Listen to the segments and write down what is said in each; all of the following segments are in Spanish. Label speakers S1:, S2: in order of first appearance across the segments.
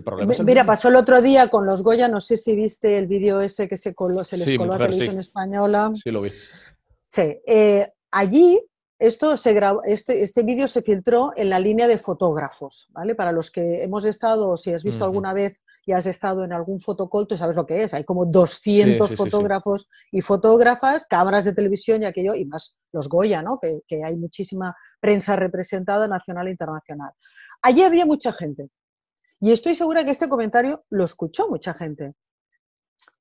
S1: problema Mira, pasó el otro día con los Goya, no sé si viste el vídeo ese que se, se les coló a televisión española. Sí, lo vi. Sí. Eh, allí, esto se este, este vídeo se filtró en la línea de fotógrafos, ¿vale? Para los que hemos estado, si has visto alguna vez y has estado en algún fotocall, tú sabes lo que es. Hay como 200 fotógrafos y fotógrafas, cámaras de televisión y aquello, y más los Goya, ¿no? Que, que, hay muchísima prensa representada nacional e internacional. Allí había mucha gente, y estoy segura que este comentario lo escuchó mucha gente.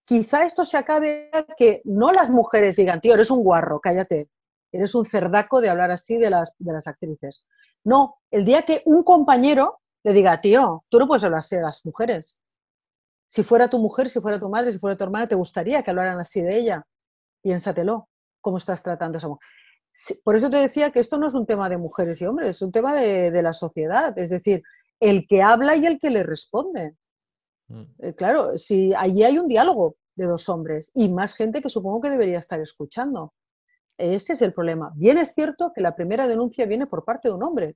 S1: Quizá esto se acabe que no las mujeres digan, tío, eres un guarro, cállate, eres un cerdaco de hablar así de las, de las actrices. No, el día que un compañero le diga, tío, tú no puedes hablar así de las mujeres. Si fuera tu mujer, si fuera tu madre, si fuera tu hermana, te gustaría que hablaran así de ella. Piénsatelo, cómo estás tratando a esa mujer. Por eso te decía que esto no es un tema de mujeres y hombres, es un tema de, de la sociedad. Es decir, el que habla y el que le responde. Mm. Eh, claro, si allí hay un diálogo de dos hombres y más gente que supongo que debería estar escuchando. Ese es el problema. Bien es cierto que la primera denuncia viene por parte de un hombre,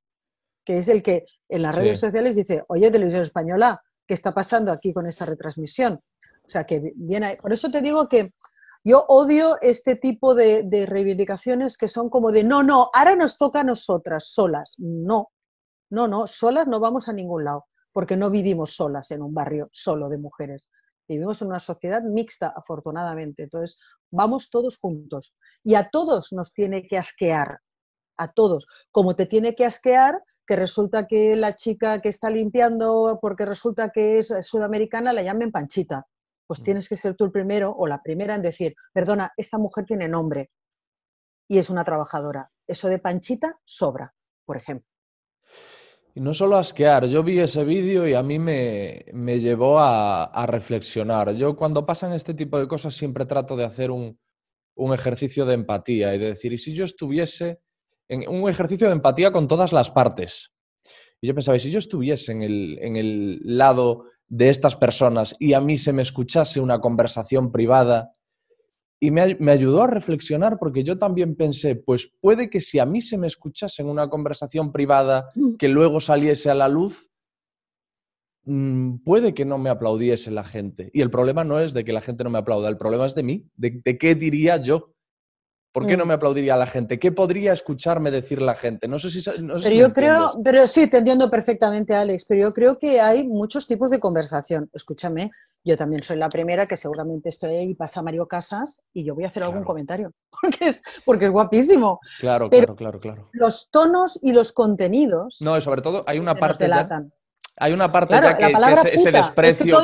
S1: que es el que en las redes sociales dice, oye, televisión española, ¿qué está pasando aquí con esta retransmisión? O sea, que viene ahí. Por eso te digo que yo odio este tipo de, de reivindicaciones que son como de, no, no, ahora nos toca a nosotras solas. No, no, no, solas no vamos a ningún lado, porque no vivimos solas en un barrio solo de mujeres. Vivimos en una sociedad mixta, afortunadamente. Entonces, vamos todos juntos. Y a todos nos tiene que asquear, a todos. Como te tiene que asquear que resulta que la chica que está limpiando, porque resulta que es sudamericana, la llamen Panchita. Pues mm. tienes que ser tú el primero o la primera en decir, perdona, esta mujer tiene nombre y es una trabajadora. Eso de Panchita sobra, por ejemplo. Y no solo asquear, yo vi ese vídeo y a mí me, llevó a, reflexionar. Yo cuando pasan este tipo de cosas siempre trato de hacer un, ejercicio de empatía y de decir, ¿y si yo estuviese en un ejercicio de empatía con todas las partes? Y yo pensaba, ¿y si yo estuviese en el lado de estas personas y a mí se me escuchase una conversación privada y me, ayudó a reflexionar porque yo también pensé, pues puede que si a mí se me escuchase en una conversación privada mm. que luego saliese a la luz, mm, puede que no me aplaudiese la gente. Y el problema no es de que la gente no me aplauda, el problema es de mí, de, qué diría yo. ¿Por qué no mm. me aplaudiría la gente? ¿Qué podría escucharme decir la gente? No sé si. pero yo creo, pero sí, te entiendo perfectamente, Alex, pero yo creo que hay muchos tipos de conversación. Escúchame, yo también soy la primera que seguramente estoy ahí, pasa Mario Casas y yo voy a hacer algún comentario, porque es, porque es guapísimo. Claro, claro, claro, claro. Los tonos y los contenidos. No, sobre todo hay una parte. hay una parte ya que, la desprecio.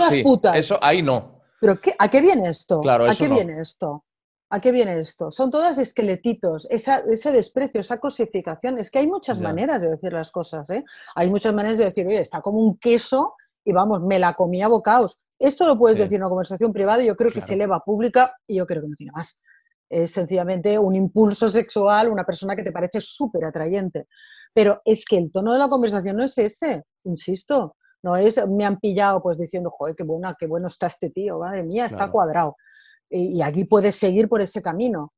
S1: Eso ahí no. Pero ¿a qué viene esto? Claro, ¿A qué viene esto? ¿A qué viene esto? Son todas esqueletitos, ese desprecio, esa cosificación. Es que hay muchas maneras de decir las cosas. ¿eh? Hay muchas maneras de decir, oye, está como un queso y vamos, me la comía bocaos. Esto lo puedes decir en una conversación privada, yo creo que se eleva pública y yo creo que no tiene más. Es sencillamente un impulso sexual, una persona que te parece súper atrayente. Pero es que el tono de la conversación no es ese, insisto. No es, me han pillado pues diciendo, joder, qué buena, qué bueno está este tío, madre mía, está cuadrado. Y, aquí puedes seguir por ese camino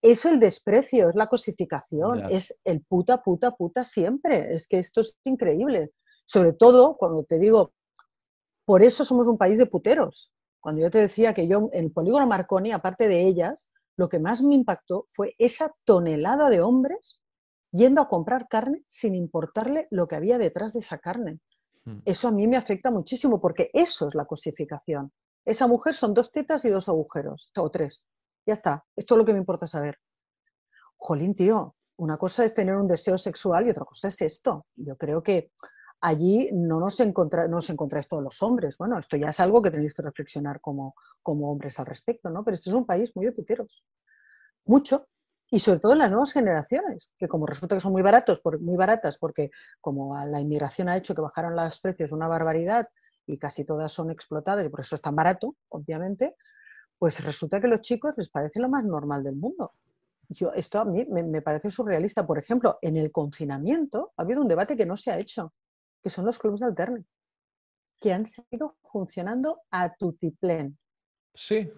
S1: es el desprecio, es la cosificación, es el puta, puta, puta siempre. Es que esto es increíble. Sobre todo cuando te digo por eso somos un país de puteros. Cuando yo te decía que yo en el polígono Marconi, aparte de ellas, lo que más me impactó fue esa tonelada de hombres yendo a comprar carne sin importarle lo que había detrás de esa carne. Hmm. Eso a mí me afecta muchísimo porque eso es la cosificación. Esa mujer son dos tetas y dos agujeros, o tres. Ya está, esto es lo que me importa saber. Jolín, tío, una cosa es tener un deseo sexual y otra cosa es esto. Yo creo que allí no nos, encontra, no os encontráis todos los hombres. Bueno, esto ya es algo que tenéis que reflexionar como, hombres al respecto, ¿no? Pero este es un país muy de puteros, mucho. Y sobre todo en las nuevas generaciones, que como resulta que son muy baratos, muy baratas, porque como la inmigración ha hecho que bajaron los precios una barbaridad y casi todas son explotadas y por eso es tan barato, obviamente, pues resulta que a los chicos les parece lo más normal del mundo. Yo, esto a mí me, parece surrealista. Por ejemplo, en el confinamiento ha habido un debate que no se ha hecho que son los clubes de alterne, que han seguido funcionando a tutiplén. Sí.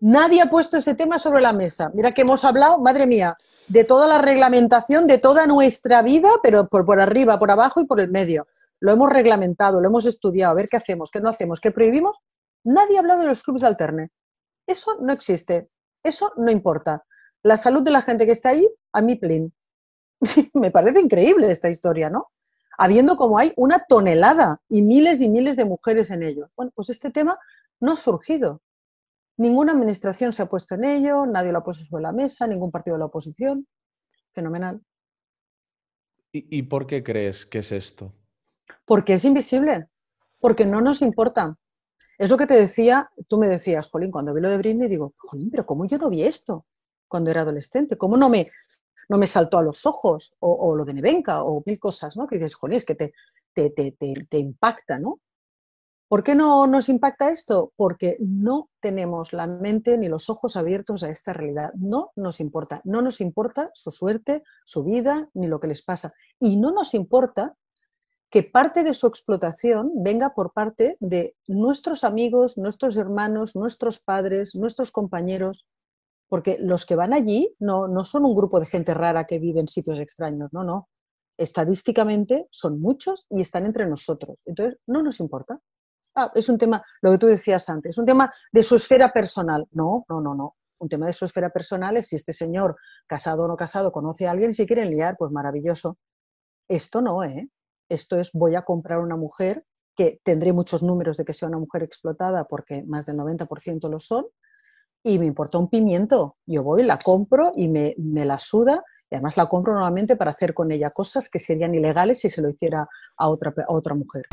S1: Nadie ha puesto ese tema sobre la mesa. Mira que hemos hablado, madre mía, de toda la reglamentación de toda nuestra vida, pero por, por arriba, por abajo y por el medio. Lo hemos reglamentado, lo hemos estudiado, a ver qué hacemos, qué no hacemos, qué prohibimos. Nadie ha hablado de los clubes de alterne. Eso no existe. Eso no importa. La salud de la gente que está ahí, a mi plin. me parece increíble esta historia, ¿no? habiendo como hay una tonelada y miles y miles de mujeres en ello. Bueno, pues este tema no ha surgido. Ninguna administración se ha puesto en ello, nadie lo ha puesto sobre la mesa, ningún partido de la oposición. Fenomenal. ¿Y, por qué crees que es esto? Porque es invisible, porque no nos importa. Es lo que te decía, tú me decías, Jolín, cuando vi lo de Britney, digo, Jolín, pero ¿cómo yo no vi esto cuando era adolescente? ¿Cómo no me no me saltó a los ojos, o, lo de Nevenka, o mil cosas, ¿no? Que dices, joder, es que te, te, te impacta, ¿no? ¿Por qué no nos impacta esto? Porque no tenemos la mente ni los ojos abiertos a esta realidad. No nos importa. No nos importa su suerte, su vida, ni lo que les pasa. Y no nos importa que parte de su explotación venga por parte de nuestros amigos, nuestros hermanos, nuestros padres, nuestros compañeros porque los que van allí no, no son un grupo de gente rara que vive en sitios extraños, no, no. Estadísticamente son muchos y están entre nosotros. Entonces, no nos importa. Ah, es un tema, lo que tú decías antes, es un tema de su esfera personal. No, no, no, no. Un tema de su esfera personal es si este señor, casado o no casado, conoce a alguien y si quieren liar, pues maravilloso. Esto no, ¿eh? Esto es voy a comprar una mujer que tendré muchos números de que sea una mujer explotada porque más del 90% lo son, y me importa un pimiento. Yo voy, la compro y me, la suda. Y además la compro nuevamente para hacer con ella cosas que serían ilegales si se lo hiciera a otra, a otra mujer.